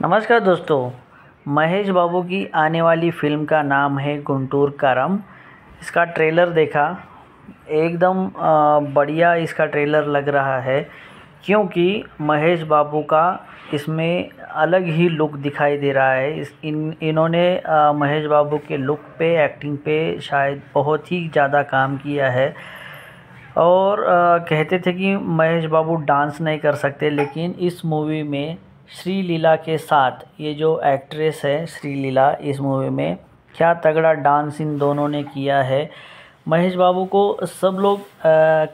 नमस्कार दोस्तों महेश बाबू की आने वाली फिल्म का नाम है गुंटूर करम इसका ट्रेलर देखा एकदम बढ़िया इसका ट्रेलर लग रहा है क्योंकि महेश बाबू का इसमें अलग ही लुक दिखाई दे रहा है इस इन इन्होंने महेश बाबू के लुक पे एक्टिंग पे शायद बहुत ही ज़्यादा काम किया है और आ, कहते थे कि महेश बाबू डांस नहीं कर सकते लेकिन इस मूवी में श्रीलीला के साथ ये जो एक्ट्रेस है श्रीलीला इस मूवी में क्या तगड़ा डांस इन दोनों ने किया है महेश बाबू को सब लोग आ,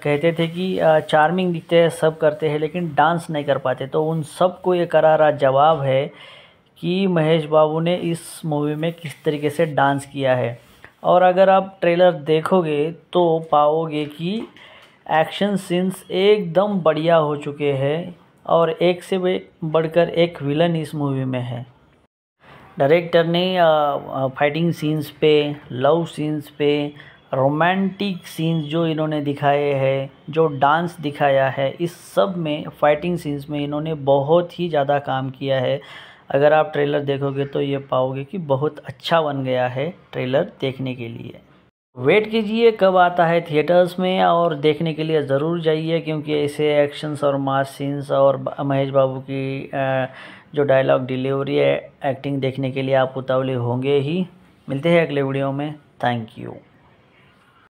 कहते थे कि चार्मिंग दिखते हैं सब करते हैं लेकिन डांस नहीं कर पाते तो उन सब को ये करारा जवाब है कि महेश बाबू ने इस मूवी में किस तरीके से डांस किया है और अगर आप ट्रेलर देखोगे तो पाओगे कि एक्शन सीन्स एकदम बढ़िया हो चुके हैं और एक से बढ़कर एक विलन इस मूवी में है डायरेक्टर ने फाइटिंग सीन्स पे लव सीन्स पे रोमांटिक सीन्स जो इन्होंने दिखाए हैं जो डांस दिखाया है इस सब में फाइटिंग सीन्स में इन्होंने बहुत ही ज़्यादा काम किया है अगर आप ट्रेलर देखोगे तो ये पाओगे कि बहुत अच्छा बन गया है ट्रेलर देखने के लिए वेट कीजिए कब आता है थिएटर्स में और देखने के लिए ज़रूर जाइए क्योंकि इसे एक्शंस और मास सीन्स और महेश बाबू की जो डायलॉग डिलीवरी है एक्टिंग देखने के लिए आप उतावले होंगे ही मिलते हैं अगले वीडियो में थैंक यू